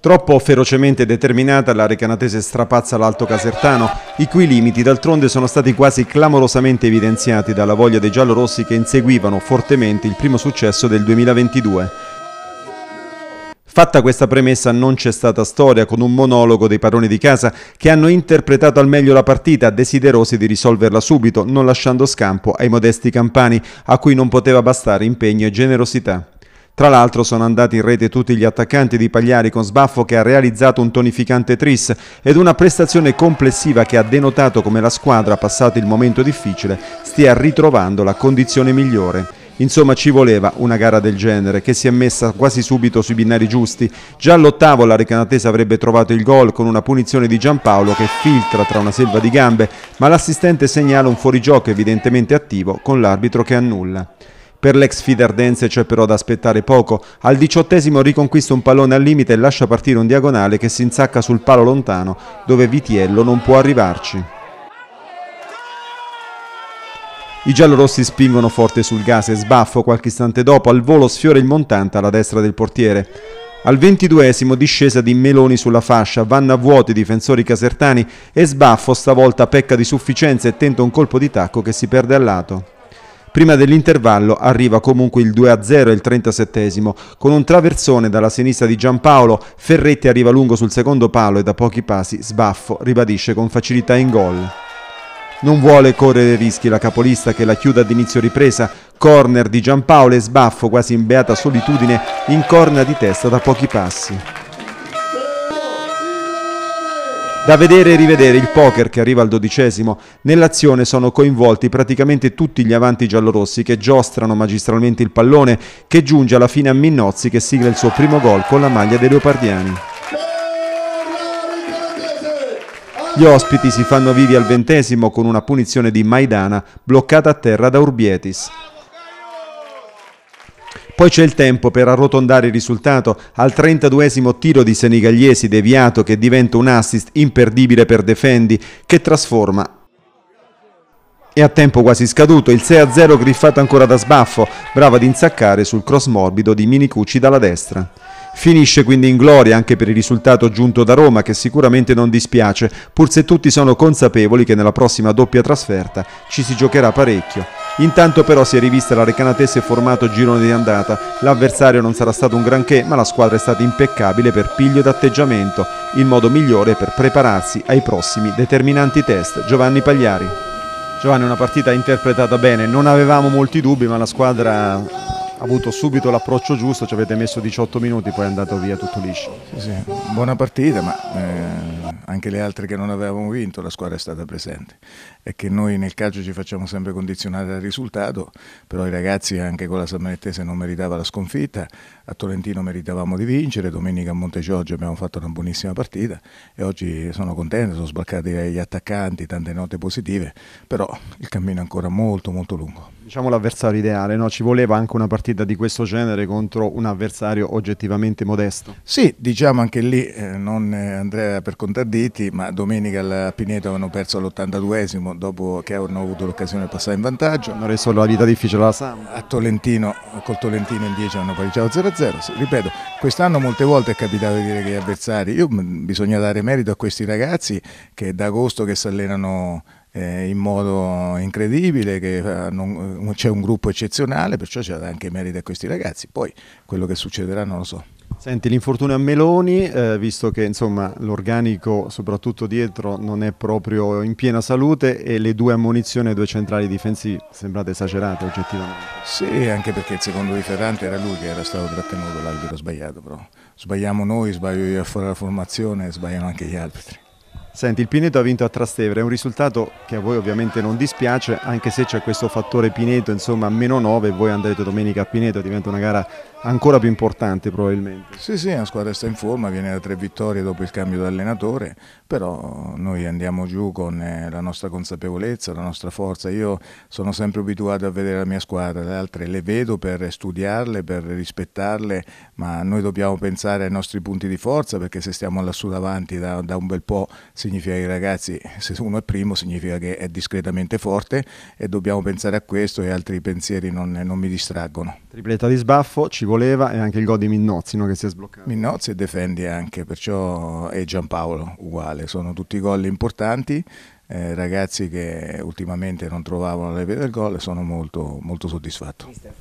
Troppo ferocemente determinata, la recanatese strapazza l'Alto Casertano, i cui limiti d'altronde sono stati quasi clamorosamente evidenziati dalla voglia dei giallorossi che inseguivano fortemente il primo successo del 2022. Fatta questa premessa non c'è stata storia con un monologo dei padroni di casa che hanno interpretato al meglio la partita, desiderosi di risolverla subito, non lasciando scampo ai modesti campani, a cui non poteva bastare impegno e generosità. Tra l'altro sono andati in rete tutti gli attaccanti di Pagliari con sbaffo che ha realizzato un tonificante tris ed una prestazione complessiva che ha denotato come la squadra, passato il momento difficile, stia ritrovando la condizione migliore. Insomma ci voleva una gara del genere che si è messa quasi subito sui binari giusti. Già all'ottavo la Recanatese avrebbe trovato il gol con una punizione di Giampaolo che filtra tra una selva di gambe, ma l'assistente segnala un fuorigioco evidentemente attivo con l'arbitro che annulla. Per l'ex Fidardense c'è cioè però da aspettare poco. Al diciottesimo riconquista un pallone al limite e lascia partire un diagonale che si insacca sul palo lontano, dove Vitiello non può arrivarci. I giallorossi spingono forte sul gas e sbaffo qualche istante dopo al volo sfiora il montante alla destra del portiere. Al ventiduesimo discesa di Meloni sulla fascia, vanno a vuoto i difensori casertani e sbaffo stavolta pecca di sufficienza e tenta un colpo di tacco che si perde al lato. Prima dell'intervallo arriva comunque il 2-0 e il 37 con un traversone dalla sinistra di Giampaolo, Ferretti arriva lungo sul secondo palo e da pochi passi sbaffo ribadisce con facilità in gol. Non vuole correre rischi la capolista che la chiude ad inizio ripresa, corner di Giampaolo e sbaffo quasi in beata solitudine in corna di testa da pochi passi. Da vedere e rivedere il poker che arriva al dodicesimo. Nell'azione sono coinvolti praticamente tutti gli avanti giallorossi che giostrano magistralmente il pallone che giunge alla fine a Minnozzi che sigla il suo primo gol con la maglia dei Leopardiani. Gli ospiti si fanno vivi al ventesimo con una punizione di Maidana bloccata a terra da Urbietis. Poi c'è il tempo per arrotondare il risultato al 32 esimo tiro di Senigallesi deviato che diventa un assist imperdibile per Defendi che trasforma e a tempo quasi scaduto il 6-0 griffato ancora da sbaffo, bravo ad insaccare sul cross morbido di Minicucci dalla destra. Finisce quindi in gloria anche per il risultato giunto da Roma che sicuramente non dispiace, pur se tutti sono consapevoli che nella prossima doppia trasferta ci si giocherà parecchio. Intanto però si è rivista la recanatese formato girone di andata. L'avversario non sarà stato un granché, ma la squadra è stata impeccabile per piglio d'atteggiamento, il modo migliore per prepararsi ai prossimi determinanti test. Giovanni Pagliari. Giovanni, una partita interpretata bene, non avevamo molti dubbi, ma la squadra ha avuto subito l'approccio giusto, ci avete messo 18 minuti, poi è andato via tutto liscio. Sì, sì. buona partita, ma eh, anche le altre che non avevamo vinto, la squadra è stata presente. È che noi nel calcio ci facciamo sempre condizionare dal risultato, però i ragazzi anche con la Sammanettese non meritava la sconfitta, a Tolentino meritavamo di vincere, domenica a Montegiorgio abbiamo fatto una buonissima partita e oggi sono contento, sono sbarcati gli attaccanti, tante note positive, però il cammino è ancora molto molto lungo diciamo, l'avversario ideale, no? ci voleva anche una partita di questo genere contro un avversario oggettivamente modesto. Sì, diciamo anche lì, eh, non eh, Andrea per contradditi, ma domenica al Pineto avevano perso l82 esimo dopo che avevano avuto l'occasione di passare in vantaggio. Hanno reso la vita difficile alla Sam. A Tolentino, col Tolentino in 10 hanno pareggiato 0-0, sì, ripeto, quest'anno molte volte è capitato di dire che gli avversari, io, mm, bisogna dare merito a questi ragazzi che da agosto che si allenano eh, in modo incredibile, che eh, non, eh, c'è un gruppo eccezionale, perciò c'è anche merito a questi ragazzi. Poi quello che succederà non lo so. Senti, l'infortunio a Meloni, eh, visto che l'organico, soprattutto dietro, non è proprio in piena salute e le due ammunizioni ai due centrali difensivi sembrate esagerate oggettivamente. Sì, anche perché il secondo di Ferrante era lui che era stato trattenuto, l'arbitro sbagliato però. Sbagliamo noi, sbaglio io a fare la formazione, sbagliano anche gli arbitri. Senti, il Pineto ha vinto a Trastevere, è un risultato che a voi ovviamente non dispiace, anche se c'è questo fattore Pineto, insomma, meno 9, voi andrete domenica a Pineto, diventa una gara ancora più importante probabilmente. Sì, sì, la squadra sta in forma, viene da tre vittorie dopo il cambio di allenatore, però noi andiamo giù con eh, la nostra consapevolezza, la nostra forza. Io sono sempre abituato a vedere la mia squadra, le altre le vedo per studiarle, per rispettarle, ma noi dobbiamo pensare ai nostri punti di forza perché se stiamo lassù davanti da, da un bel po' significa che i ragazzi, se uno è primo significa che è discretamente forte e dobbiamo pensare a questo e altri pensieri non, non mi distraggono. Tripletta di sbaffo ci voleva e anche il gol di Minnozzi no, che si è sbloccato. Minnozzi e Defendi anche, perciò è Giampaolo uguale, sono tutti gol importanti. Eh, ragazzi che ultimamente non trovavano le vie del gol sono molto, molto soddisfatto. Mister,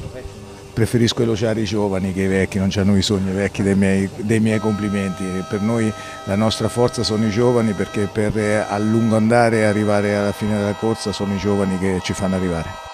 preferisco elogiare i giovani che i vecchi, non hanno bisogno i vecchi dei miei, dei miei, complimenti. Per noi la nostra forza sono i giovani perché per eh, a lungo andare e arrivare alla fine della corsa sono i giovani che ci fanno arrivare.